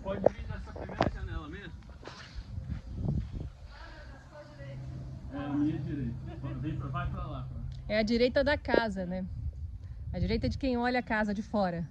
Pode vir primeira janela mesmo? É a minha direita. Vai pra lá. É a direita da casa, né? A direita de quem olha a casa de fora.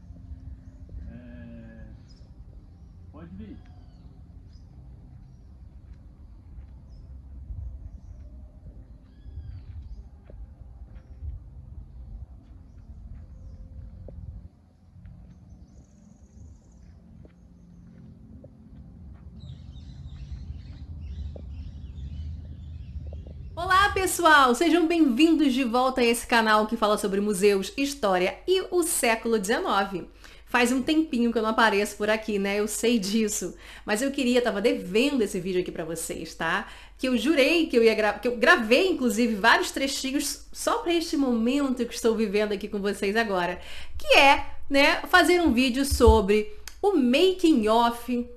pessoal! Sejam bem-vindos de volta a esse canal que fala sobre museus, história e o século XIX. Faz um tempinho que eu não apareço por aqui, né? Eu sei disso. Mas eu queria, tava devendo esse vídeo aqui para vocês, tá? Que eu jurei que eu ia gravar, que eu gravei inclusive vários trechinhos só para este momento que estou vivendo aqui com vocês agora, que é, né, fazer um vídeo sobre o making off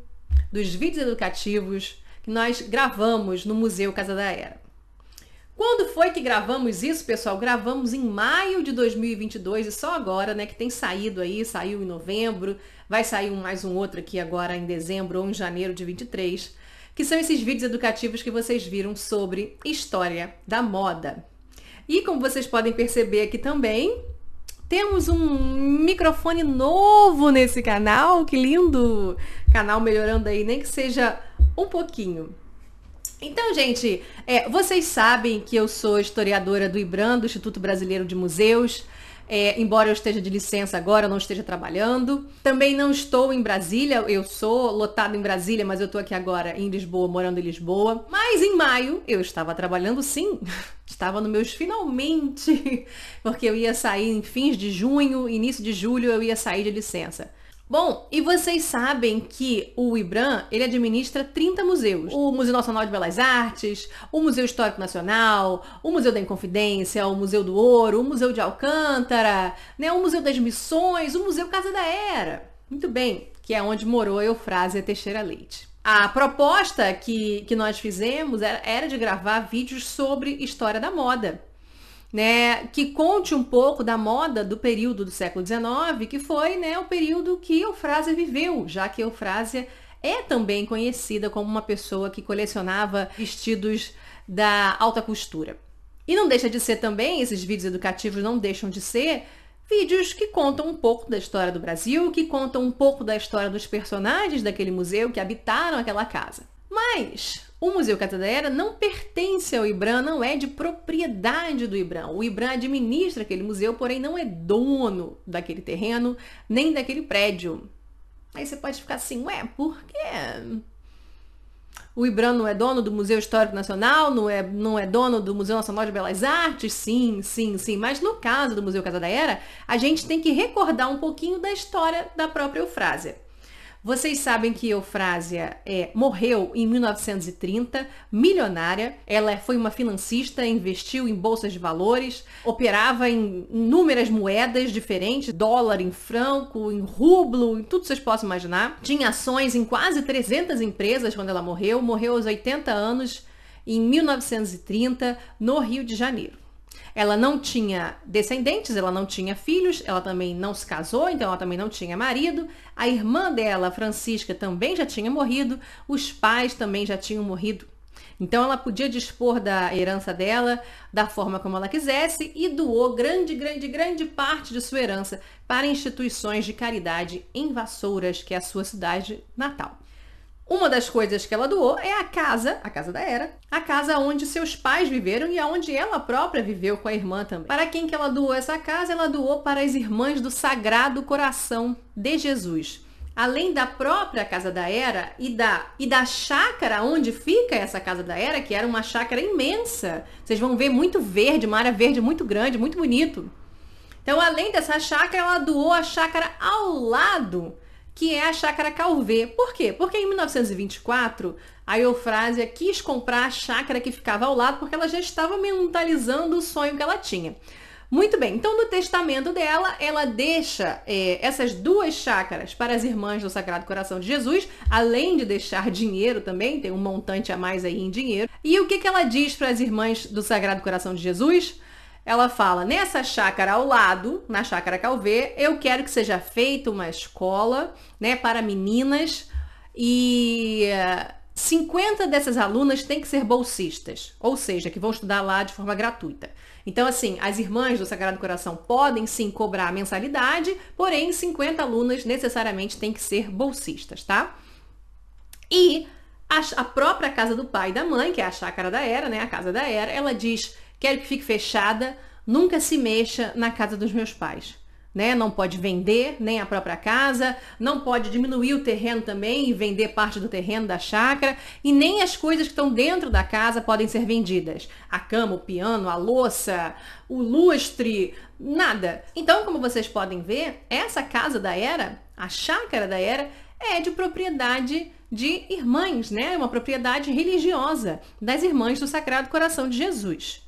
dos vídeos educativos que nós gravamos no Museu Casa da Era. Quando foi que gravamos isso, pessoal? Gravamos em maio de 2022 e só agora, né, que tem saído aí, saiu em novembro, vai sair um, mais um outro aqui agora em dezembro ou em janeiro de 23, que são esses vídeos educativos que vocês viram sobre história da moda. E como vocês podem perceber aqui também, temos um microfone novo nesse canal, que lindo! Canal melhorando aí, nem que seja um pouquinho. Então, gente, é, vocês sabem que eu sou historiadora do IBRAM, do Instituto Brasileiro de Museus. É, embora eu esteja de licença agora, eu não esteja trabalhando. Também não estou em Brasília, eu sou lotado em Brasília, mas eu estou aqui agora em Lisboa, morando em Lisboa. Mas em maio eu estava trabalhando sim, estava no meus finalmente, porque eu ia sair em fins de junho, início de julho eu ia sair de licença. Bom, e vocês sabem que o IBRAM, ele administra 30 museus. O Museu Nacional de Belas Artes, o Museu Histórico Nacional, o Museu da Inconfidência, o Museu do Ouro, o Museu de Alcântara, né, o Museu das Missões, o Museu Casa da Era. Muito bem, que é onde morou Eufrásia Teixeira Leite. A proposta que, que nós fizemos era, era de gravar vídeos sobre história da moda né, que conte um pouco da moda do período do século XIX, que foi né, o período que Eufrásia viveu, já que Eufrásia é também conhecida como uma pessoa que colecionava vestidos da alta costura. E não deixa de ser também, esses vídeos educativos não deixam de ser vídeos que contam um pouco da história do Brasil, que contam um pouco da história dos personagens daquele museu que habitaram aquela casa. Mas o Museu Catadaera não pertence ao IBRAM, não é de propriedade do IBRAM. O IBRAM administra aquele museu, porém não é dono daquele terreno, nem daquele prédio. Aí você pode ficar assim, ué, por quê? O IBRAM não é dono do Museu Histórico Nacional, não é, não é dono do Museu Nacional de Belas Artes? Sim, sim, sim. Mas no caso do Museu Era, a gente tem que recordar um pouquinho da história da própria Eufrásia. Vocês sabem que Eufrásia é, morreu em 1930, milionária. Ela foi uma financista, investiu em bolsas de valores, operava em inúmeras moedas diferentes, dólar, em franco, em rublo, em tudo que vocês possam imaginar. Tinha ações em quase 300 empresas quando ela morreu. Morreu aos 80 anos, em 1930, no Rio de Janeiro. Ela não tinha descendentes, ela não tinha filhos, ela também não se casou, então ela também não tinha marido. A irmã dela, Francisca, também já tinha morrido, os pais também já tinham morrido. Então ela podia dispor da herança dela da forma como ela quisesse e doou grande, grande, grande parte de sua herança para instituições de caridade em Vassouras, que é a sua cidade natal. Uma das coisas que ela doou é a casa, a casa da Era, a casa onde seus pais viveram e aonde ela própria viveu com a irmã também. Para quem que ela doou essa casa? Ela doou para as irmãs do Sagrado Coração de Jesus. Além da própria casa da Era e da e da chácara onde fica essa casa da Era, que era uma chácara imensa. Vocês vão ver muito verde, uma área verde muito grande, muito bonito. Então, além dessa chácara, ela doou a chácara ao lado que é a Chácara Calvê. Por quê? Porque em 1924, a Eufrásia quis comprar a chácara que ficava ao lado porque ela já estava mentalizando o sonho que ela tinha. Muito bem, então no testamento dela, ela deixa é, essas duas chácaras para as irmãs do Sagrado Coração de Jesus, além de deixar dinheiro também, tem um montante a mais aí em dinheiro. E o que, que ela diz para as irmãs do Sagrado Coração de Jesus? Ela fala: nessa chácara ao lado, na chácara Calvê, eu quero que seja feita uma escola, né, para meninas e 50 eh, dessas alunas têm que ser bolsistas, ou seja, que vão estudar lá de forma gratuita. Então, assim, as irmãs do Sagrado Coração podem sim cobrar a mensalidade, porém, 50 alunas necessariamente têm que ser bolsistas, tá? E a, a própria casa do pai e da mãe, que é a chácara da Era, né? A casa da Era, ela diz Quero que fique fechada, nunca se mexa na casa dos meus pais. Né? Não pode vender nem a própria casa, não pode diminuir o terreno também e vender parte do terreno da chácara, e nem as coisas que estão dentro da casa podem ser vendidas. A cama, o piano, a louça, o lustre, nada. Então, como vocês podem ver, essa casa da Era, a chácara da Era, é de propriedade de irmãs, né? Uma propriedade religiosa das irmãs do Sagrado Coração de Jesus.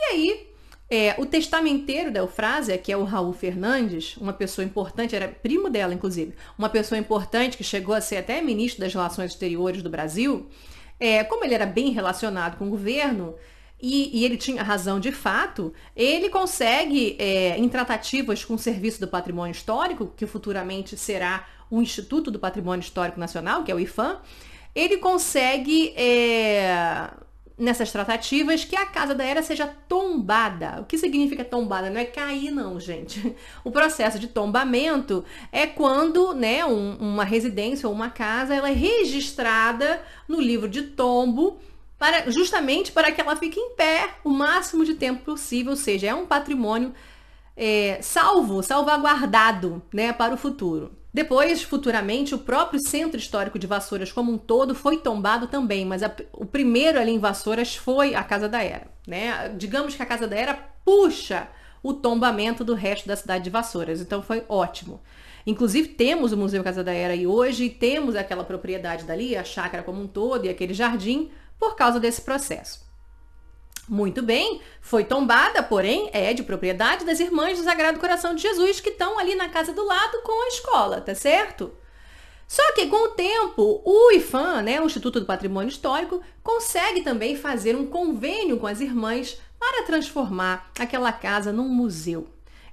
E aí, é, o testamenteiro da Eufrásia, que é o Raul Fernandes, uma pessoa importante, era primo dela, inclusive, uma pessoa importante que chegou a ser até ministro das Relações Exteriores do Brasil, é, como ele era bem relacionado com o governo, e, e ele tinha razão de fato, ele consegue, é, em tratativas com o Serviço do Patrimônio Histórico, que futuramente será o Instituto do Patrimônio Histórico Nacional, que é o IFAM, ele consegue é, nessas tratativas que a casa da era seja tombada. O que significa tombada? Não é cair, não, gente. O processo de tombamento é quando né, um, uma residência ou uma casa ela é registrada no livro de tombo. Para, justamente para que ela fique em pé o máximo de tempo possível, ou seja, é um patrimônio é, salvo, salvaguardado né, para o futuro. Depois, futuramente, o próprio Centro Histórico de Vassouras como um todo foi tombado também, mas a, o primeiro ali em Vassouras foi a Casa da Era, né? Digamos que a Casa da Era puxa o tombamento do resto da cidade de Vassouras, então foi ótimo. Inclusive, temos o Museu Casa da Era e hoje temos aquela propriedade dali, a chácara como um todo e aquele jardim, por causa desse processo. Muito bem, foi tombada, porém é de propriedade das irmãs do Sagrado Coração de Jesus que estão ali na casa do lado com a escola, tá certo? Só que com o tempo, o IFAM, né, o Instituto do Patrimônio Histórico, consegue também fazer um convênio com as irmãs para transformar aquela casa num museu.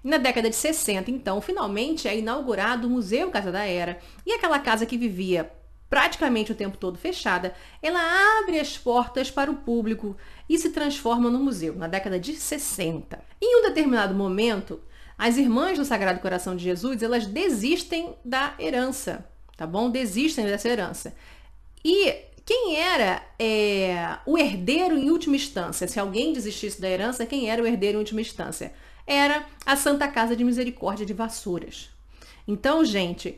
E na década de 60, então, finalmente é inaugurado o Museu Casa da Era. E aquela casa que vivia praticamente o tempo todo fechada, ela abre as portas para o público e se transforma no museu, na década de 60. Em um determinado momento, as irmãs do Sagrado Coração de Jesus, elas desistem da herança, tá bom? Desistem dessa herança. E quem era é, o herdeiro em última instância? Se alguém desistisse da herança, quem era o herdeiro em última instância? Era a Santa Casa de Misericórdia de Vassouras. Então, gente,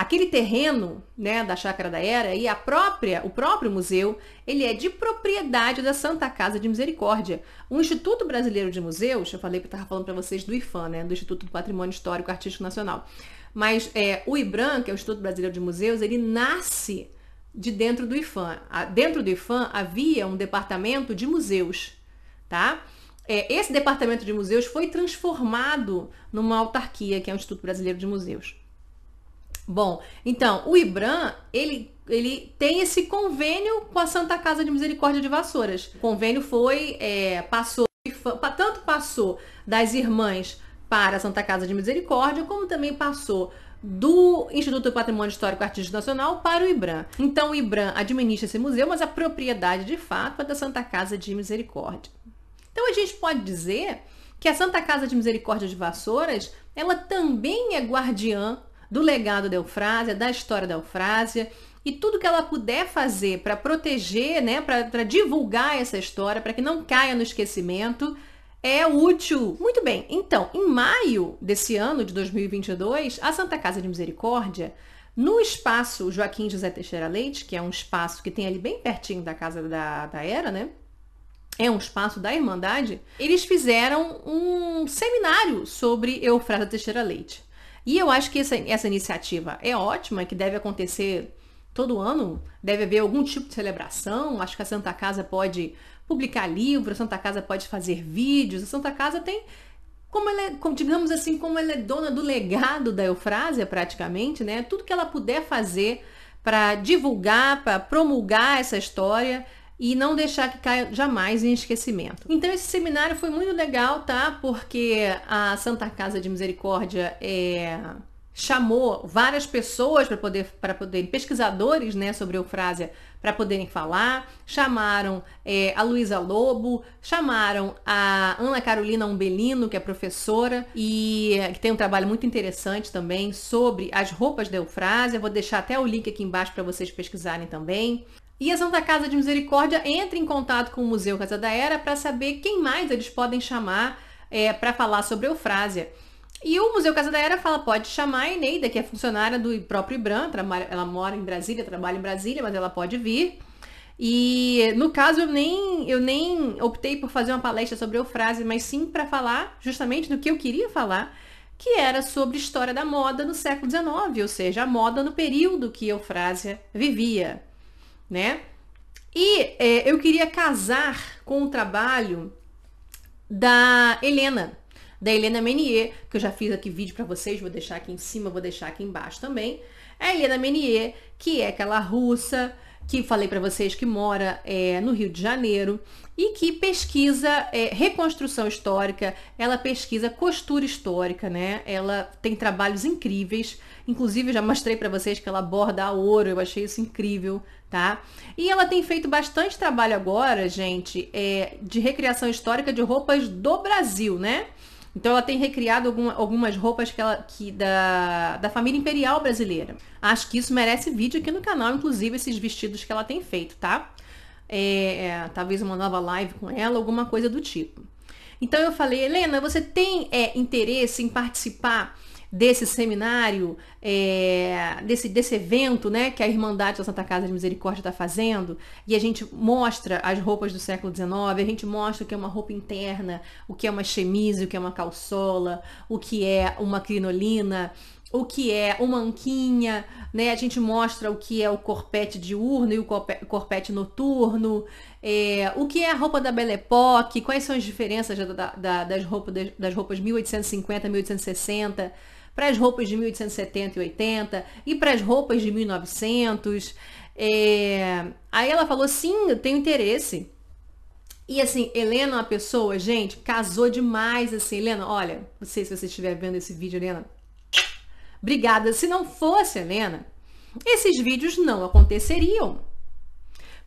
Aquele terreno, né, da Chácara da Era e a própria, o próprio museu, ele é de propriedade da Santa Casa de Misericórdia. O Instituto Brasileiro de Museus, eu falei que estava falando para vocês do IFAM, né, do Instituto do Patrimônio Histórico e Artístico Nacional. Mas é, o IBRAM, que é o Instituto Brasileiro de Museus, ele nasce de dentro do IFAM. Dentro do IFAM havia um departamento de museus, tá? É, esse departamento de museus foi transformado numa autarquia, que é o Instituto Brasileiro de Museus. Bom, então, o IBRAM, ele, ele tem esse convênio com a Santa Casa de Misericórdia de Vassouras. O convênio foi, é, passou, tanto passou das irmãs para a Santa Casa de Misericórdia, como também passou do Instituto do Patrimônio Histórico e Artístico Nacional para o IBRAM. Então, o IBRAM administra esse museu, mas a propriedade de fato é da Santa Casa de Misericórdia. Então, a gente pode dizer que a Santa Casa de Misericórdia de Vassouras, ela também é guardiã do legado da Eufrásia, da história da Eufrásia e tudo que ela puder fazer para proteger, né, para divulgar essa história, para que não caia no esquecimento, é útil. Muito bem, então, em maio desse ano de 2022, a Santa Casa de Misericórdia, no espaço Joaquim José Teixeira Leite, que é um espaço que tem ali bem pertinho da casa da, da Era, né? É um espaço da Irmandade. Eles fizeram um seminário sobre Eufrásia Teixeira Leite. E eu acho que essa, essa iniciativa é ótima, que deve acontecer todo ano, deve haver algum tipo de celebração. Acho que a Santa Casa pode publicar livros, a Santa Casa pode fazer vídeos, a Santa Casa tem. Como ela é, digamos assim, como ela é dona do legado da Eufrásia, praticamente, né? Tudo que ela puder fazer para divulgar, para promulgar essa história, e não deixar que caia jamais em esquecimento. Então esse seminário foi muito legal, tá? Porque a Santa Casa de Misericórdia é, chamou várias pessoas para poder para poderem pesquisadores, né, sobre eufrásia para poderem falar, chamaram é, a Luísa Lobo, chamaram a Ana Carolina Umbelino, que é professora e que tem um trabalho muito interessante também sobre as roupas da Eufrásia. Vou deixar até o link aqui embaixo para vocês pesquisarem também. E a Santa Casa de Misericórdia entra em contato com o Museu Casa da Era para saber quem mais eles podem chamar é, para falar sobre Eufrásia. E o Museu Casa da Era fala, pode chamar a Eneida, que é funcionária do próprio IBRAM, ela mora em Brasília, trabalha em Brasília, mas ela pode vir. E no caso eu nem, eu nem optei por fazer uma palestra sobre Eufrásia mas sim para falar justamente do que eu queria falar, que era sobre história da moda no século XIX, ou seja, a moda no período que Eufrásia vivia né? E é, eu queria casar com o trabalho da Helena, da Helena Menier, que eu já fiz aqui vídeo para vocês, vou deixar aqui em cima, vou deixar aqui embaixo também. É a Helena Menier, que é aquela russa que falei para vocês que mora é, no Rio de Janeiro e que pesquisa é, reconstrução histórica, ela pesquisa costura histórica, né? Ela tem trabalhos incríveis, inclusive já mostrei para vocês que ela borda a ouro, eu achei isso incrível, tá? E ela tem feito bastante trabalho agora, gente, é, de recriação histórica de roupas do Brasil, né? Então ela tem recriado algumas roupas que ela, que da, da família imperial brasileira. Acho que isso merece vídeo aqui no canal, inclusive esses vestidos que ela tem feito, tá? É, é talvez uma nova live com ela, alguma coisa do tipo. Então eu falei, Helena, você tem é, interesse em participar desse seminário, é, desse, desse evento né, que a Irmandade da Santa Casa de Misericórdia está fazendo, e a gente mostra as roupas do século XIX, a gente mostra o que é uma roupa interna, o que é uma chemise, o que é uma calçola, o que é uma crinolina, o que é uma anquinha, né? A gente mostra o que é o corpete diurno e o corpete noturno, é, o que é a roupa da Belle Époque, quais são as diferenças da, da, das, roupas, das roupas 1850, 1860, para as roupas de 1870 e 80 e para as roupas de 1900. É... Aí ela falou: sim, eu tenho interesse. E assim, Helena é uma pessoa, gente, casou demais assim. Helena, olha, não sei se você estiver vendo esse vídeo, Helena. Obrigada. Se não fosse Helena, esses vídeos não aconteceriam.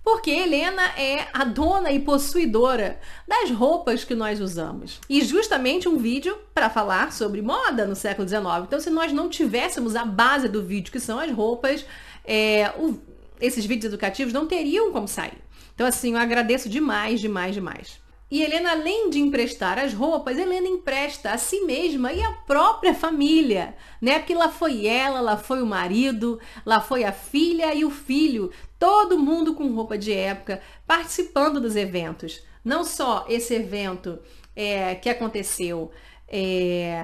Porque Helena é a dona e possuidora das roupas que nós usamos. E justamente um vídeo para falar sobre moda no século XIX. Então, se nós não tivéssemos a base do vídeo, que são as roupas, é, o, esses vídeos educativos não teriam como sair. Então, assim, eu agradeço demais, demais, demais. E Helena, além de emprestar as roupas, Helena empresta a si mesma e à própria família, né? Porque lá foi ela, lá foi o marido, lá foi a filha e o filho, todo mundo com roupa de época, participando dos eventos. Não só esse evento é, que aconteceu é,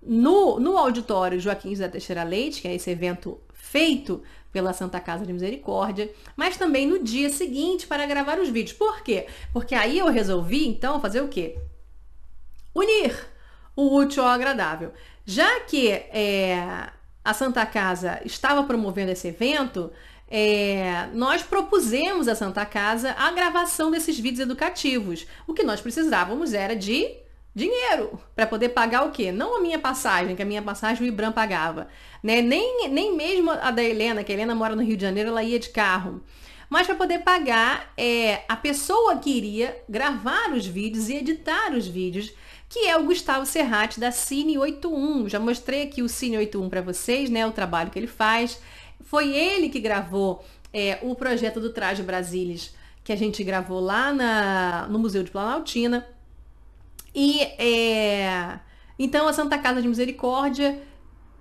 no, no auditório Joaquim José Teixeira Leite, que é esse evento feito pela Santa Casa de Misericórdia, mas também no dia seguinte para gravar os vídeos. Por quê? Porque aí eu resolvi, então, fazer o quê? Unir o útil ao agradável. Já que é, a Santa Casa estava promovendo esse evento, é, nós propusemos à Santa Casa a gravação desses vídeos educativos. O que nós precisávamos era de dinheiro para poder pagar o quê? Não a minha passagem, que a minha passagem o Ibram pagava, né? Nem, nem mesmo a da Helena, que a Helena mora no Rio de Janeiro, ela ia de carro. Mas para poder pagar é, a pessoa que iria gravar os vídeos e editar os vídeos, que é o Gustavo Serrati da Cine 81. Já mostrei aqui o Cine 81 para vocês, né? O trabalho que ele faz. Foi ele que gravou é, o projeto do Traje Brasilis, que a gente gravou lá na, no Museu de Planaltina. E é, então a Santa Casa de Misericórdia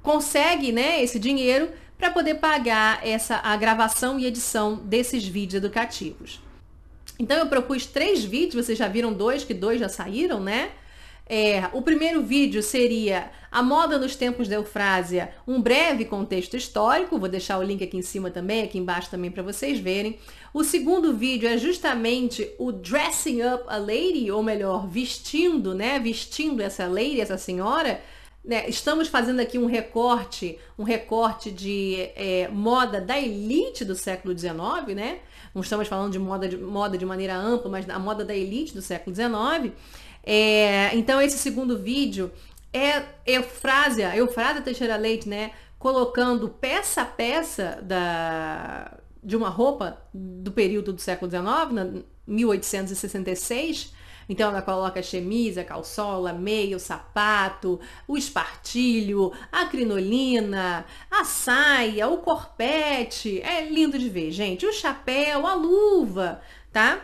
consegue né, esse dinheiro para poder pagar essa, a gravação e edição desses vídeos educativos. Então eu propus três vídeos, vocês já viram dois, que dois já saíram, né? É, o primeiro vídeo seria A Moda nos Tempos da Eufrásia, um breve contexto histórico, vou deixar o link aqui em cima também, aqui embaixo também para vocês verem. O segundo vídeo é justamente o Dressing Up a Lady, ou melhor, vestindo, né, vestindo essa lady, essa senhora, né, estamos fazendo aqui um recorte, um recorte de é, moda da elite do século XIX, né? Não estamos falando de moda, de moda de maneira ampla, mas a moda da elite do século XIX. É, então, esse segundo vídeo é Eufrásia, Eufrásia Teixeira Leite, né? Colocando peça a peça da, de uma roupa do período do século XIX, 1866. Então ela coloca a chemise, a calçola, meia, o sapato, o espartilho, a crinolina, a saia, o corpete. É lindo de ver, gente. O chapéu, a luva, tá?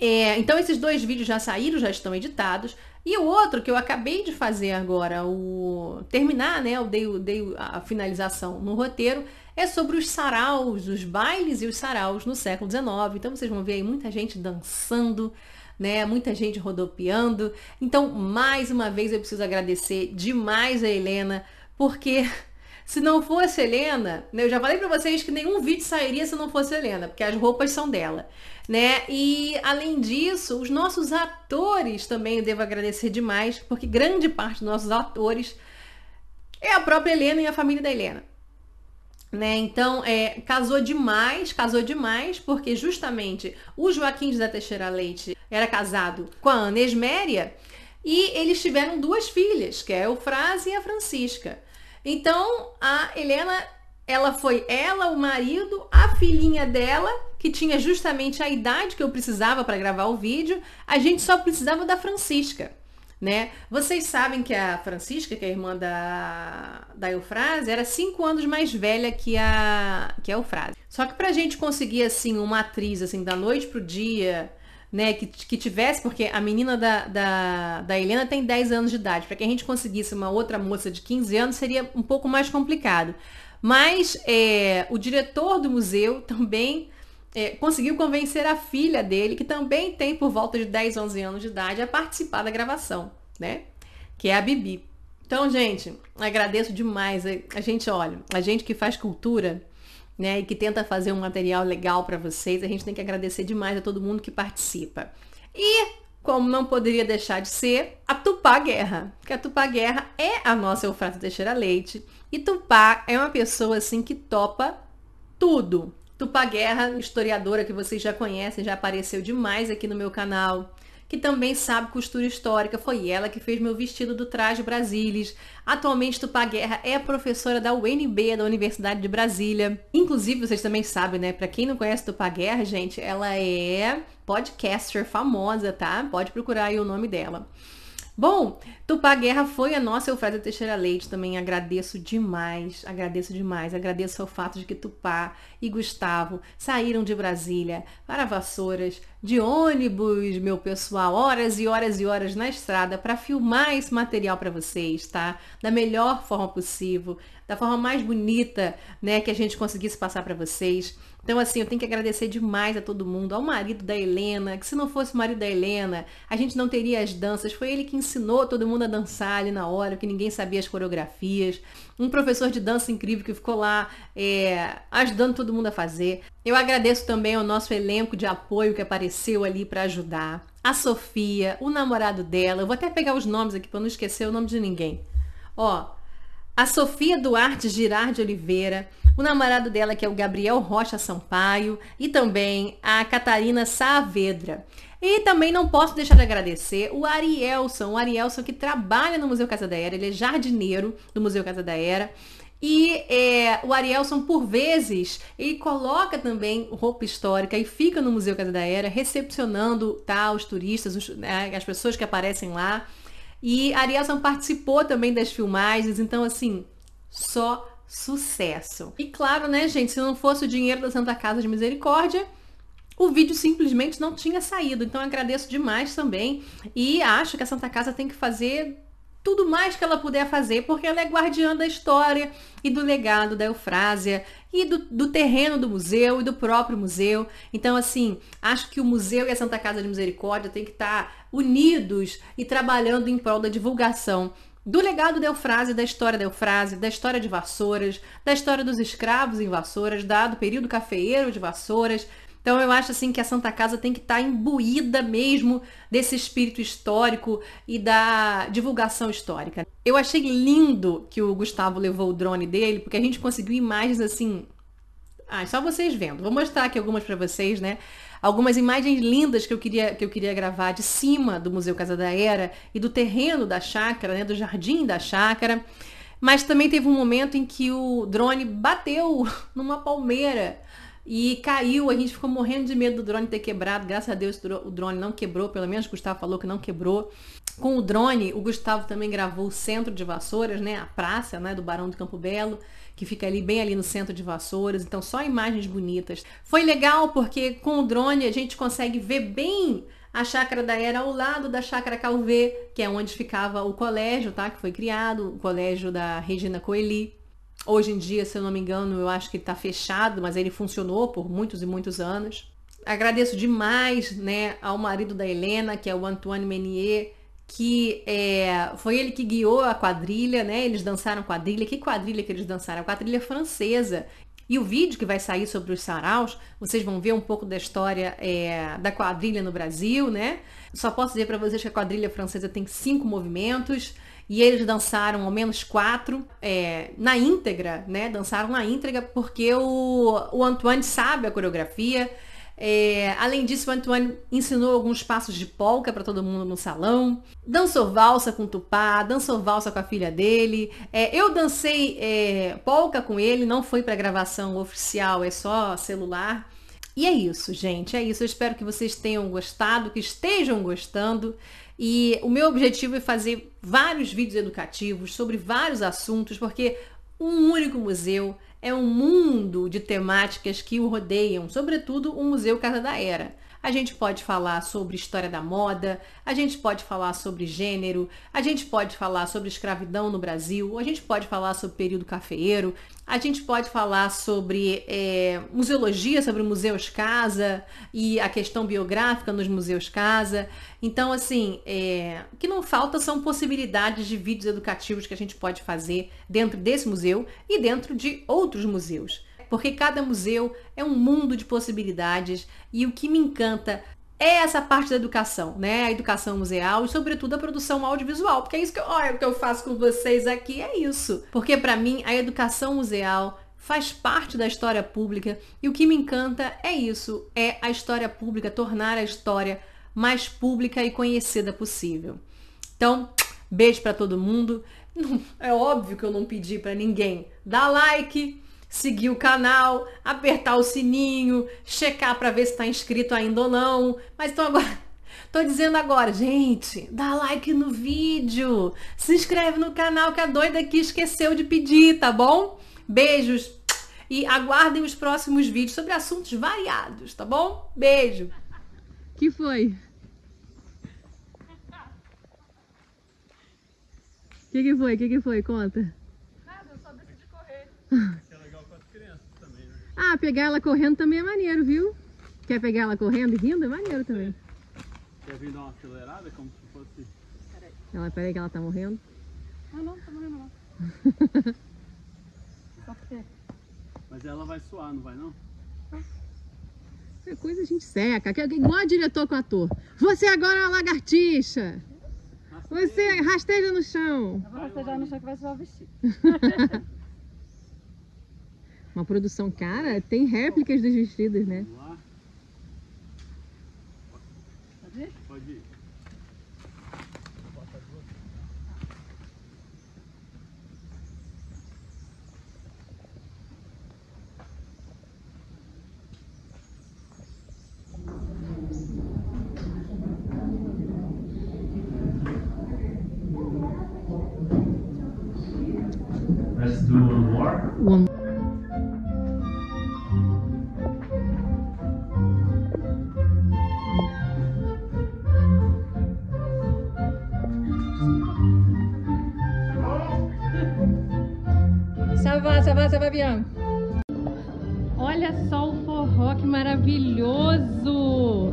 É, então esses dois vídeos já saíram, já estão editados. E o outro que eu acabei de fazer agora, o terminar, né? Eu dei, dei a finalização no roteiro, é sobre os saraus, os bailes e os saraus no século XIX. Então vocês vão ver aí muita gente dançando, né? Muita gente rodopiando. Então, mais uma vez eu preciso agradecer demais a Helena, porque se não fosse Helena, né, eu já falei para vocês que nenhum vídeo sairia se não fosse Helena, porque as roupas são dela né? E além disso, os nossos atores também eu devo agradecer demais, porque grande parte dos nossos atores é a própria Helena e a família da Helena. Né? Então, é, casou demais, casou demais, porque justamente o Joaquim José Teixeira Leite era casado com a Ana Esméria e eles tiveram duas filhas, que é a Eufrase e a Francisca. Então, a Helena ela foi ela, o marido, a filhinha dela, que tinha justamente a idade que eu precisava para gravar o vídeo. A gente só precisava da Francisca, né? Vocês sabem que a Francisca, que é a irmã da, da Eufrase, era cinco anos mais velha que a, que a Eufrase. Só que para a gente conseguir, assim, uma atriz, assim, da noite pro dia, né, que, que tivesse, porque a menina da, da, da Helena tem 10 anos de idade, para que a gente conseguisse uma outra moça de 15 anos seria um pouco mais complicado. Mas é, o diretor do museu também é, conseguiu convencer a filha dele, que também tem por volta de 10, 11 anos de idade, a participar da gravação, né? Que é a Bibi. Então, gente, agradeço demais. A gente, olha, a gente que faz cultura, né, e que tenta fazer um material legal para vocês, a gente tem que agradecer demais a todo mundo que participa. E, como não poderia deixar de ser, a Tupá Guerra, que a Tupá Guerra é a nossa Eufrato Teixeira Leite, e Tupá é uma pessoa assim que topa tudo. Tupá Guerra, historiadora que vocês já conhecem, já apareceu demais aqui no meu canal, que também sabe costura histórica. Foi ela que fez meu vestido do traje Brasilis. Atualmente, Tupá Guerra é professora da UNB, da Universidade de Brasília. Inclusive, vocês também sabem, né? Para quem não conhece Tupá Guerra, gente, ela é podcaster famosa, tá? Pode procurar aí o nome dela. Bom, Tupá Guerra foi a nossa Eufrata Teixeira Leite também. Agradeço demais, agradeço demais. Agradeço ao fato de que Tupá e Gustavo saíram de Brasília para Vassouras de ônibus, meu pessoal, horas e horas e horas na estrada para filmar esse material para vocês, tá? Da melhor forma possível, da forma mais bonita, né, que a gente conseguisse passar para vocês. Então, assim, eu tenho que agradecer demais a todo mundo, ao marido da Helena, que se não fosse o marido da Helena, a gente não teria as danças. Foi ele que ensinou todo mundo a dançar ali na hora, que ninguém sabia as coreografias um professor de dança incrível que ficou lá é, ajudando todo mundo a fazer. Eu agradeço também ao nosso elenco de apoio que apareceu ali para ajudar. A Sofia, o namorado dela, eu vou até pegar os nomes aqui para não esquecer o nome de ninguém. Ó, a Sofia Duarte Girardi Oliveira, o namorado dela que é o Gabriel Rocha Sampaio e também a Catarina Saavedra. E também não posso deixar de agradecer o Arielson, o Arielson que trabalha no Museu Casa da Era, ele é jardineiro do Museu Casa da Era. E é, o Arielson, por vezes, ele coloca também roupa histórica e fica no Museu Casa da Era, recepcionando tá, os turistas, os, né, as pessoas que aparecem lá. E Arielson participou também das filmagens, então, assim, só sucesso. E claro, né, gente, se não fosse o dinheiro da Santa Casa de Misericórdia, o vídeo simplesmente não tinha saído. Então agradeço demais também e acho que a Santa Casa tem que fazer tudo mais que ela puder fazer, porque ela é guardiã da história e do legado da Eufrásia e do, do, terreno do museu e do próprio museu. Então, assim, acho que o museu e a Santa Casa de Misericórdia têm que estar unidos e trabalhando em prol da divulgação do legado da Eufrásia, da história da Eufrásia, da história de Vassouras, da história dos escravos em Vassouras, da, do período cafeeiro de Vassouras, então eu acho assim que a Santa Casa tem que estar tá imbuída mesmo desse espírito histórico e da divulgação histórica. Eu achei lindo que o Gustavo levou o drone dele, porque a gente conseguiu imagens assim ah, só vocês vendo. Vou mostrar aqui algumas para vocês, né? Algumas imagens lindas que eu queria que eu queria gravar de cima do Museu Casa da Era e do terreno da chácara, né, do jardim da chácara. Mas também teve um momento em que o drone bateu numa palmeira e caiu, a gente ficou morrendo de medo do drone ter quebrado. Graças a Deus o drone não quebrou, pelo menos o Gustavo falou que não quebrou. Com o drone, o Gustavo também gravou o centro de Vassouras, né? A praça, né, do Barão do Campo Belo, que fica ali bem ali no centro de Vassouras. Então só imagens bonitas. Foi legal porque com o drone a gente consegue ver bem a chácara da Era ao lado da chácara Calvê, que é onde ficava o colégio, tá? Que foi criado, o colégio da Regina Coeli. Hoje em dia, se eu não me engano, eu acho que está fechado, mas ele funcionou por muitos e muitos anos. Agradeço demais né, ao marido da Helena, que é o Antoine Menier, que é, foi ele que guiou a quadrilha, né? Eles dançaram quadrilha. Que quadrilha que eles dançaram? A quadrilha francesa. E o vídeo que vai sair sobre os saraus, vocês vão ver um pouco da história é, da quadrilha no Brasil, né? Só posso dizer para vocês que a quadrilha francesa tem cinco movimentos e eles dançaram ao menos quatro é, na íntegra, né? Dançaram na íntegra porque o, o Antoine sabe a coreografia é, além disso, o Antoine ensinou alguns passos de polca para todo mundo no salão. Dançou valsa com o Tupá, dançou valsa com a filha dele. É, eu dancei é, polca com ele, não foi para gravação oficial, é só celular. E é isso, gente. É isso. Eu espero que vocês tenham gostado, que estejam gostando. E o meu objetivo é fazer vários vídeos educativos sobre vários assuntos, porque um único museu é um mundo de temáticas que o rodeiam, sobretudo o Museu Casa da Era, a gente pode falar sobre história da moda, a gente pode falar sobre gênero, a gente pode falar sobre escravidão no Brasil, a gente pode falar sobre período cafeeiro, a gente pode falar sobre é, museologia, sobre museus casa e a questão biográfica nos museus casa. Então, assim, é, o que não falta são possibilidades de vídeos educativos que a gente pode fazer dentro desse museu e dentro de outros museus porque cada museu é um mundo de possibilidades e o que me encanta é essa parte da educação, né? A educação museal e, sobretudo, a produção audiovisual. Porque é isso que eu, olha, o que eu faço com vocês aqui, é isso. Porque, para mim, a educação museal faz parte da história pública e o que me encanta é isso, é a história pública, tornar a história mais pública e conhecida possível. Então, beijo para todo mundo. É óbvio que eu não pedi para ninguém dar like, seguir o canal, apertar o sininho, checar para ver se está inscrito ainda ou não. Mas então agora. Tô dizendo agora, gente, dá like no vídeo, se inscreve no canal que a doida aqui esqueceu de pedir, tá bom? Beijos e aguardem os próximos vídeos sobre assuntos variados, tá bom? Beijo. Que foi? Que que foi? Que que foi? Conta. Nada, eu só decidi correr. Ah, pegar ela correndo também é maneiro, viu? Quer pegar ela correndo e rindo? É maneiro também. Quer vir dar uma acelerada como se fosse... Peraí. Ela, peraí que ela tá morrendo. Ah, não, tá morrendo lá. Mas ela vai suar, não vai não? Qualquer é coisa a gente seca. Que, é igual a diretor com ator. Você agora é uma lagartixa. Rasteja. Você rasteja no chão. Eu vou rastejar no chão que vai suar o vestido. uma produção cara, tem réplicas dos vestidos, né? Avança, avança, Fabiano. Olha só o forró que maravilhoso.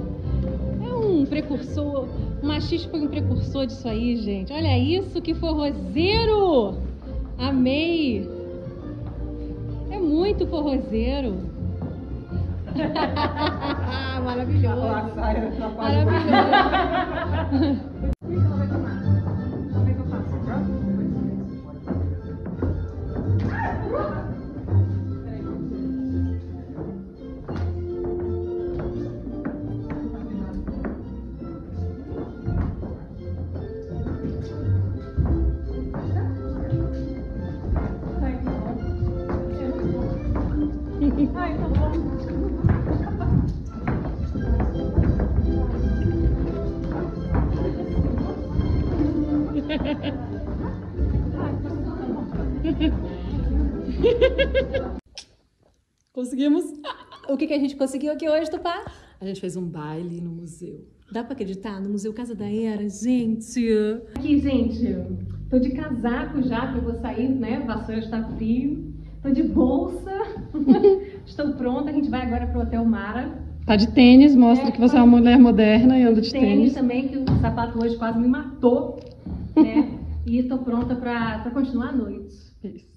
É um precursor, o machista foi um precursor disso aí, gente. Olha isso, que forrozeiro. Amei. É muito forrozeiro. Maravilhoso. Maravilhoso. conseguimos. O que, que a gente conseguiu aqui hoje, Tupá? A gente fez um baile no museu. Dá pra acreditar? No Museu Casa da Era, gente! Aqui, gente, tô de casaco já, que eu vou sair, né? Vassoura está frio. Tô de bolsa. Estou pronta, a gente vai agora pro Hotel Mara. Tá de tênis, mostra é, que você é uma tá. mulher moderna e anda de tênis. Tênis também, que o sapato hoje quase me matou, né? e tô pronta pra, pra continuar a noite. Isso.